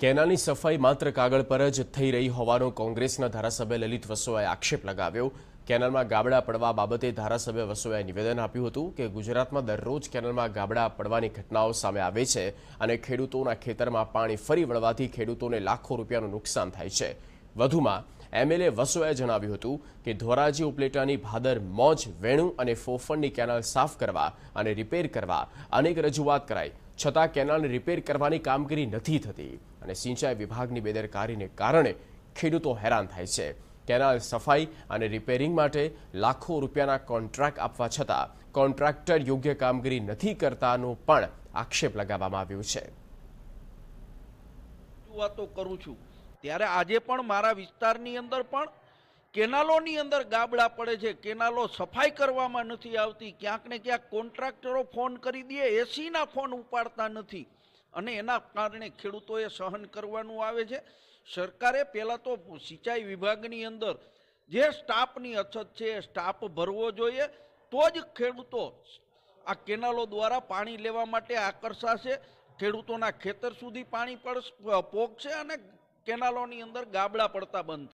કેનાલની સફાઈ માત્ર કાગળ પર જ થઈ રહી હોવાનો કોંગ્રેસના ધારાસભ્ય લલિત વસોયાએ આક્ષેપ લગાવ્યો કેનલમાં ગાબડા પડવા બાબતે ધારાસભ્ય વસોયાએ નિવેદન આપ્યું હતું કે ગુજરાતમાં દરરોજ કેનલમાં ગાબડા પડવાની ઘટનાઓ સામે આવે છે અને ખેડૂતોના ખેતરમાં પાણી ફરી વળવાથી ખેડૂતોને લાખો રૂપિયાનું નુકસાન થાય છે વધુમાં એમએલએ વસોએ જણાવ્યું હતું કે ધોરાજી ઉપલેટાની ભાદર મોજ વેણુ અને ફોફણની કેનાલ સાફ કરવા અને રિપેર કરવા અનેક રજૂઆત કરાઈ છતાં કેનાલને રિપેર કરવાની કામગીરી નથી થતી અને સિંચાઈ વિભાગની બેદરકારીને કારણે ખેડૂતો હેરાન થાય છે કેનાલ સફાઈ અને રિપેરિંગ માટે લાખો રૂપિયાના કોન્ટ્રાક્ટ આપવા છતાં કોન્ટ્રાક્ટર યોગ્ય કામગીરી નથી કરતાનો પણ આક્ષેપ લગાવવામાં આવ્યો છે રજૂઆતો કરું છું ત્યારે આજે પણ મારા વિસ્તારની અંદર પણ કેનાલોની અંદર ગાબડા પડે છે કેનાલો સફાઈ કરવામાં નથી આવતી ક્યાંક ને ક્યાંક કોન્ટ્રાક્ટરો ફોન કરી દે એસીના ફોન ઉપાડતા નથી અને એના કારણે ખેડૂતોએ સહન કરવાનું આવે છે સરકારે પહેલાં તો સિંચાઈ વિભાગની અંદર જે સ્ટાફની અછત છે એ સ્ટાફ ભરવો જોઈએ તો જ ખેડૂતો આ કેનાલો દ્વારા પાણી લેવા માટે આકર્ષાશે ખેડૂતોના ખેતર સુધી પાણી પડ પોગશે અને કેનાલોની અંદર ગાબડા પડતા બંધ